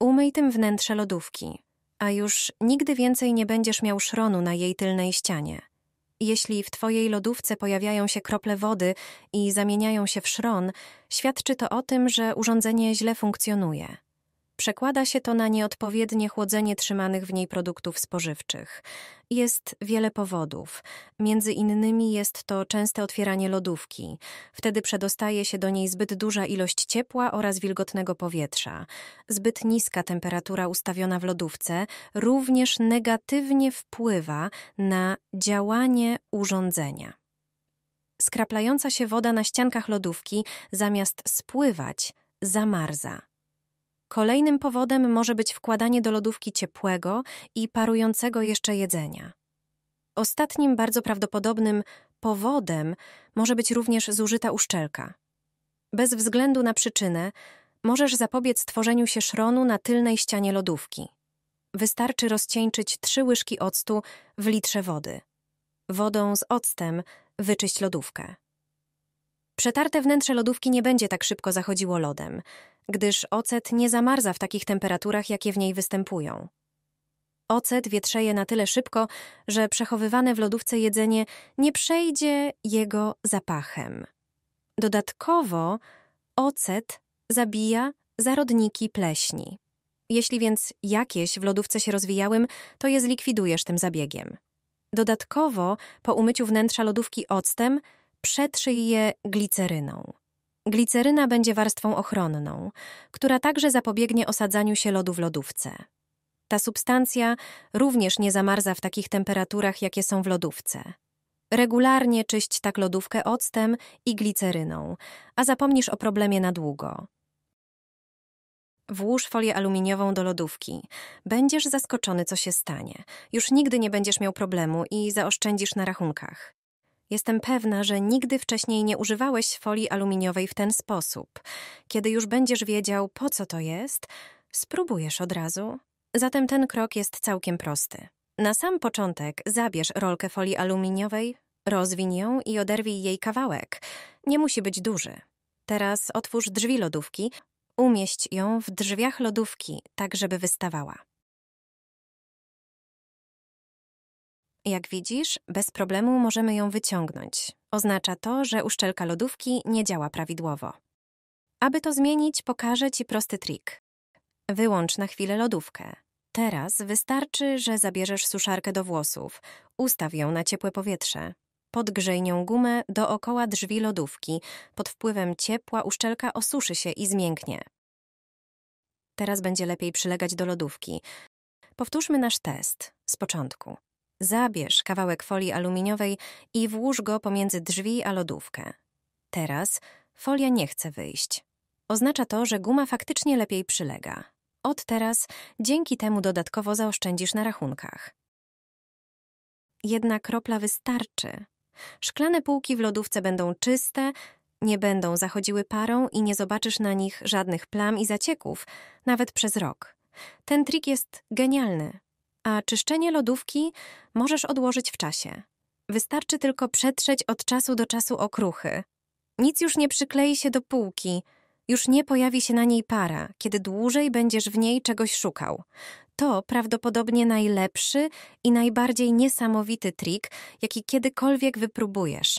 Umyj tym wnętrze lodówki, a już nigdy więcej nie będziesz miał szronu na jej tylnej ścianie. Jeśli w twojej lodówce pojawiają się krople wody i zamieniają się w szron, świadczy to o tym, że urządzenie źle funkcjonuje. Przekłada się to na nieodpowiednie chłodzenie trzymanych w niej produktów spożywczych. Jest wiele powodów. Między innymi jest to częste otwieranie lodówki. Wtedy przedostaje się do niej zbyt duża ilość ciepła oraz wilgotnego powietrza. Zbyt niska temperatura ustawiona w lodówce również negatywnie wpływa na działanie urządzenia. Skraplająca się woda na ściankach lodówki zamiast spływać, zamarza. Kolejnym powodem może być wkładanie do lodówki ciepłego i parującego jeszcze jedzenia. Ostatnim bardzo prawdopodobnym powodem może być również zużyta uszczelka. Bez względu na przyczynę, możesz zapobiec tworzeniu się szronu na tylnej ścianie lodówki. Wystarczy rozcieńczyć trzy łyżki octu w litrze wody. Wodą z octem wyczyść lodówkę. Przetarte wnętrze lodówki nie będzie tak szybko zachodziło lodem gdyż ocet nie zamarza w takich temperaturach, jakie w niej występują. Ocet wietrzeje na tyle szybko, że przechowywane w lodówce jedzenie nie przejdzie jego zapachem. Dodatkowo ocet zabija zarodniki pleśni. Jeśli więc jakieś w lodówce się rozwijałym, to je zlikwidujesz tym zabiegiem. Dodatkowo po umyciu wnętrza lodówki octem przetrzyj je gliceryną. Gliceryna będzie warstwą ochronną, która także zapobiegnie osadzaniu się lodu w lodówce. Ta substancja również nie zamarza w takich temperaturach, jakie są w lodówce. Regularnie czyść tak lodówkę octem i gliceryną, a zapomnisz o problemie na długo. Włóż folię aluminiową do lodówki. Będziesz zaskoczony, co się stanie. Już nigdy nie będziesz miał problemu i zaoszczędzisz na rachunkach. Jestem pewna, że nigdy wcześniej nie używałeś folii aluminiowej w ten sposób. Kiedy już będziesz wiedział, po co to jest, spróbujesz od razu. Zatem ten krok jest całkiem prosty. Na sam początek zabierz rolkę folii aluminiowej, rozwin ją i oderwij jej kawałek. Nie musi być duży. Teraz otwórz drzwi lodówki, umieść ją w drzwiach lodówki, tak żeby wystawała. Jak widzisz, bez problemu możemy ją wyciągnąć. Oznacza to, że uszczelka lodówki nie działa prawidłowo. Aby to zmienić, pokażę Ci prosty trik. Wyłącz na chwilę lodówkę. Teraz wystarczy, że zabierzesz suszarkę do włosów, ustaw ją na ciepłe powietrze. Podgrzej nią gumę dookoła drzwi lodówki. Pod wpływem ciepła uszczelka osuszy się i zmięknie. Teraz będzie lepiej przylegać do lodówki. Powtórzmy nasz test z początku. Zabierz kawałek folii aluminiowej i włóż go pomiędzy drzwi a lodówkę. Teraz folia nie chce wyjść. Oznacza to, że guma faktycznie lepiej przylega. Od teraz dzięki temu dodatkowo zaoszczędzisz na rachunkach. Jedna kropla wystarczy. Szklane półki w lodówce będą czyste, nie będą zachodziły parą i nie zobaczysz na nich żadnych plam i zacieków, nawet przez rok. Ten trik jest genialny a czyszczenie lodówki możesz odłożyć w czasie. Wystarczy tylko przetrzeć od czasu do czasu okruchy. Nic już nie przyklei się do półki, już nie pojawi się na niej para, kiedy dłużej będziesz w niej czegoś szukał. To prawdopodobnie najlepszy i najbardziej niesamowity trik, jaki kiedykolwiek wypróbujesz.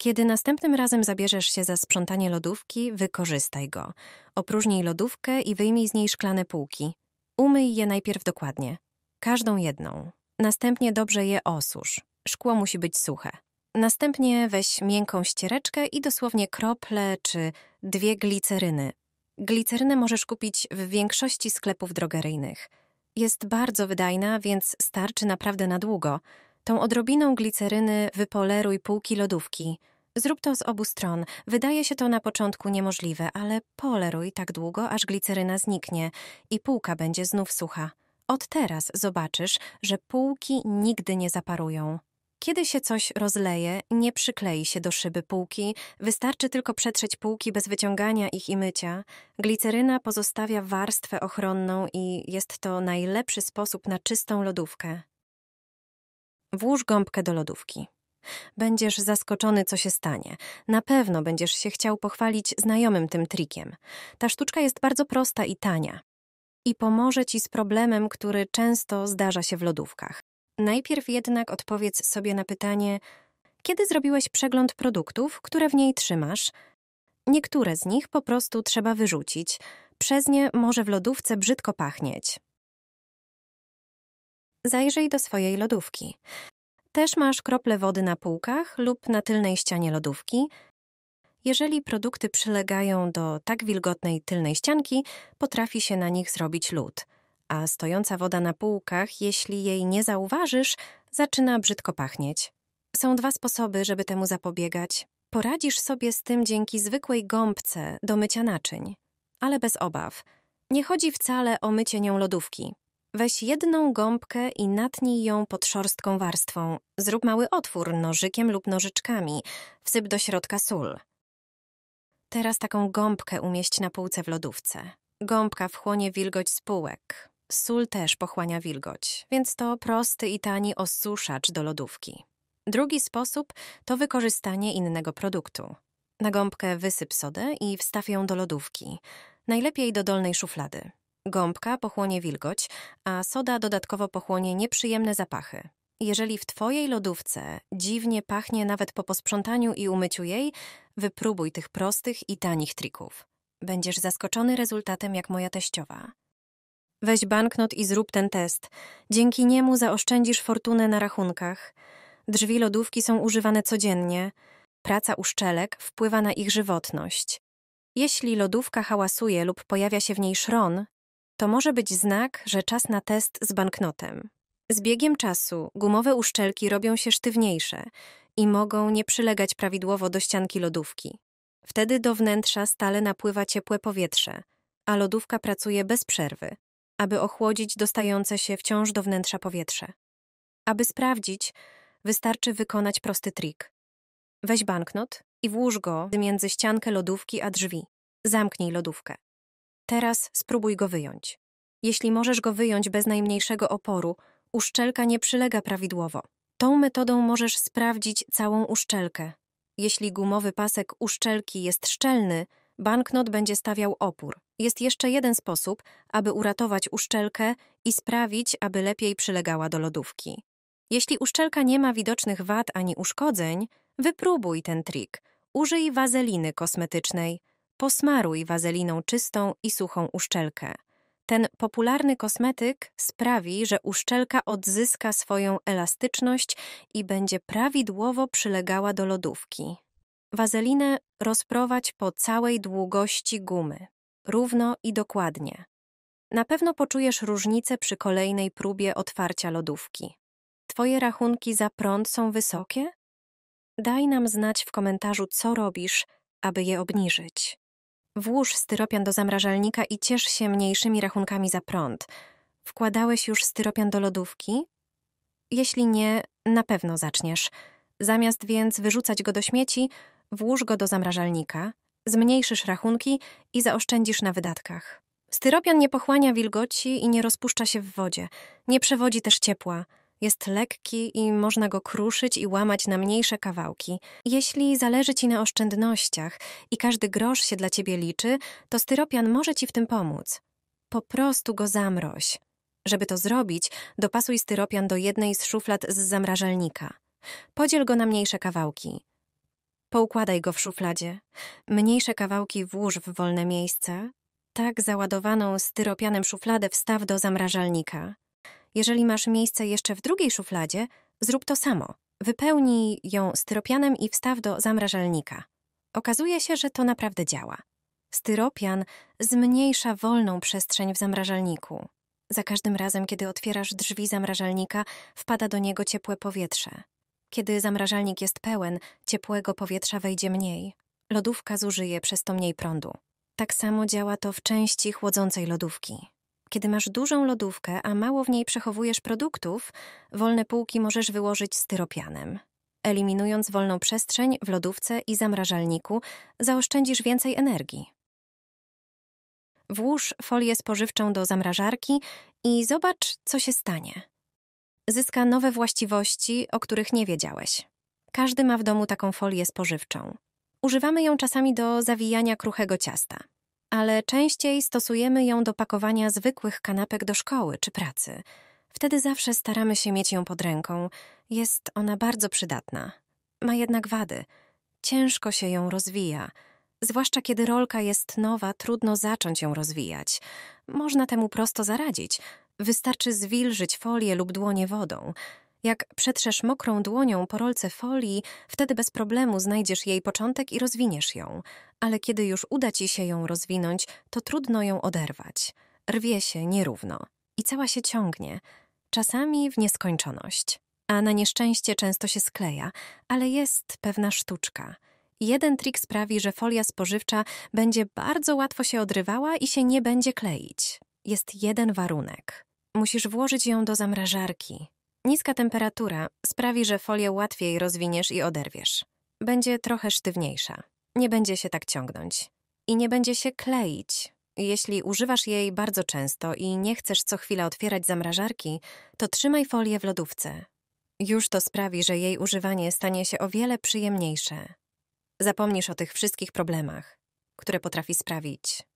Kiedy następnym razem zabierzesz się za sprzątanie lodówki, wykorzystaj go. Opróżnij lodówkę i wyjmij z niej szklane półki. Umyj je najpierw dokładnie. Każdą jedną. Następnie dobrze je osusz. Szkło musi być suche. Następnie weź miękką ściereczkę i dosłownie krople czy dwie gliceryny. Glicerynę możesz kupić w większości sklepów drogeryjnych. Jest bardzo wydajna, więc starczy naprawdę na długo. Tą odrobiną gliceryny wypoleruj półki lodówki. Zrób to z obu stron. Wydaje się to na początku niemożliwe, ale poleruj tak długo, aż gliceryna zniknie i półka będzie znów sucha. Od teraz zobaczysz, że półki nigdy nie zaparują. Kiedy się coś rozleje, nie przyklei się do szyby półki, wystarczy tylko przetrzeć półki bez wyciągania ich i mycia. Gliceryna pozostawia warstwę ochronną i jest to najlepszy sposób na czystą lodówkę. Włóż gąbkę do lodówki. Będziesz zaskoczony, co się stanie. Na pewno będziesz się chciał pochwalić znajomym tym trikiem. Ta sztuczka jest bardzo prosta i tania i pomoże ci z problemem, który często zdarza się w lodówkach. Najpierw jednak odpowiedz sobie na pytanie, kiedy zrobiłeś przegląd produktów, które w niej trzymasz? Niektóre z nich po prostu trzeba wyrzucić, przez nie może w lodówce brzydko pachnieć. Zajrzyj do swojej lodówki. Też masz krople wody na półkach lub na tylnej ścianie lodówki, jeżeli produkty przylegają do tak wilgotnej tylnej ścianki, potrafi się na nich zrobić lód, a stojąca woda na półkach, jeśli jej nie zauważysz, zaczyna brzydko pachnieć. Są dwa sposoby, żeby temu zapobiegać. Poradzisz sobie z tym dzięki zwykłej gąbce do mycia naczyń, ale bez obaw. Nie chodzi wcale o mycie nią lodówki. Weź jedną gąbkę i natnij ją pod szorstką warstwą. Zrób mały otwór nożykiem lub nożyczkami. Wsyp do środka sól. Teraz taką gąbkę umieść na półce w lodówce. Gąbka wchłonie wilgoć z półek. Sól też pochłania wilgoć, więc to prosty i tani osuszacz do lodówki. Drugi sposób to wykorzystanie innego produktu. Na gąbkę wysyp sodę i wstaw ją do lodówki, najlepiej do dolnej szuflady. Gąbka pochłonie wilgoć, a soda dodatkowo pochłonie nieprzyjemne zapachy. Jeżeli w Twojej lodówce dziwnie pachnie nawet po posprzątaniu i umyciu jej, Wypróbuj tych prostych i tanich trików. Będziesz zaskoczony rezultatem jak moja teściowa. Weź banknot i zrób ten test. Dzięki niemu zaoszczędzisz fortunę na rachunkach. Drzwi lodówki są używane codziennie. Praca uszczelek wpływa na ich żywotność. Jeśli lodówka hałasuje lub pojawia się w niej szron, to może być znak, że czas na test z banknotem. Z biegiem czasu gumowe uszczelki robią się sztywniejsze i mogą nie przylegać prawidłowo do ścianki lodówki. Wtedy do wnętrza stale napływa ciepłe powietrze, a lodówka pracuje bez przerwy, aby ochłodzić dostające się wciąż do wnętrza powietrze. Aby sprawdzić, wystarczy wykonać prosty trik. Weź banknot i włóż go między ściankę lodówki a drzwi. Zamknij lodówkę. Teraz spróbuj go wyjąć. Jeśli możesz go wyjąć bez najmniejszego oporu, uszczelka nie przylega prawidłowo. Tą metodą możesz sprawdzić całą uszczelkę. Jeśli gumowy pasek uszczelki jest szczelny, banknot będzie stawiał opór. Jest jeszcze jeden sposób, aby uratować uszczelkę i sprawić, aby lepiej przylegała do lodówki. Jeśli uszczelka nie ma widocznych wad ani uszkodzeń, wypróbuj ten trik. Użyj wazeliny kosmetycznej. Posmaruj wazeliną czystą i suchą uszczelkę. Ten popularny kosmetyk sprawi, że uszczelka odzyska swoją elastyczność i będzie prawidłowo przylegała do lodówki. Wazelinę rozprowadź po całej długości gumy, równo i dokładnie. Na pewno poczujesz różnicę przy kolejnej próbie otwarcia lodówki. Twoje rachunki za prąd są wysokie? Daj nam znać w komentarzu, co robisz, aby je obniżyć. Włóż styropian do zamrażalnika i ciesz się mniejszymi rachunkami za prąd. Wkładałeś już styropian do lodówki? Jeśli nie, na pewno zaczniesz. Zamiast więc wyrzucać go do śmieci, włóż go do zamrażalnika, zmniejszysz rachunki i zaoszczędzisz na wydatkach. Styropian nie pochłania wilgoci i nie rozpuszcza się w wodzie. Nie przewodzi też ciepła. Jest lekki i można go kruszyć i łamać na mniejsze kawałki. Jeśli zależy ci na oszczędnościach i każdy grosz się dla ciebie liczy, to styropian może ci w tym pomóc. Po prostu go zamroź. Żeby to zrobić, dopasuj styropian do jednej z szuflad z zamrażalnika. Podziel go na mniejsze kawałki. Poukładaj go w szufladzie. Mniejsze kawałki włóż w wolne miejsce. Tak załadowaną styropianem szufladę wstaw do zamrażalnika. Jeżeli masz miejsce jeszcze w drugiej szufladzie, zrób to samo. Wypełnij ją styropianem i wstaw do zamrażalnika. Okazuje się, że to naprawdę działa. Styropian zmniejsza wolną przestrzeń w zamrażalniku. Za każdym razem, kiedy otwierasz drzwi zamrażalnika, wpada do niego ciepłe powietrze. Kiedy zamrażalnik jest pełen, ciepłego powietrza wejdzie mniej. Lodówka zużyje przez to mniej prądu. Tak samo działa to w części chłodzącej lodówki. Kiedy masz dużą lodówkę, a mało w niej przechowujesz produktów, wolne półki możesz wyłożyć styropianem. Eliminując wolną przestrzeń w lodówce i zamrażalniku, zaoszczędzisz więcej energii. Włóż folię spożywczą do zamrażarki i zobacz, co się stanie. Zyska nowe właściwości, o których nie wiedziałeś. Każdy ma w domu taką folię spożywczą. Używamy ją czasami do zawijania kruchego ciasta ale częściej stosujemy ją do pakowania zwykłych kanapek do szkoły czy pracy. Wtedy zawsze staramy się mieć ją pod ręką. Jest ona bardzo przydatna. Ma jednak wady. Ciężko się ją rozwija. Zwłaszcza kiedy rolka jest nowa, trudno zacząć ją rozwijać. Można temu prosto zaradzić. Wystarczy zwilżyć folię lub dłonie wodą. Jak przetrzesz mokrą dłonią po rolce folii, wtedy bez problemu znajdziesz jej początek i rozwiniesz ją ale kiedy już uda ci się ją rozwinąć, to trudno ją oderwać. Rwie się nierówno i cała się ciągnie, czasami w nieskończoność. A na nieszczęście często się skleja, ale jest pewna sztuczka. Jeden trik sprawi, że folia spożywcza będzie bardzo łatwo się odrywała i się nie będzie kleić. Jest jeden warunek. Musisz włożyć ją do zamrażarki. Niska temperatura sprawi, że folię łatwiej rozwiniesz i oderwiesz. Będzie trochę sztywniejsza. Nie będzie się tak ciągnąć i nie będzie się kleić. Jeśli używasz jej bardzo często i nie chcesz co chwila otwierać zamrażarki, to trzymaj folię w lodówce. Już to sprawi, że jej używanie stanie się o wiele przyjemniejsze. Zapomnisz o tych wszystkich problemach, które potrafi sprawić.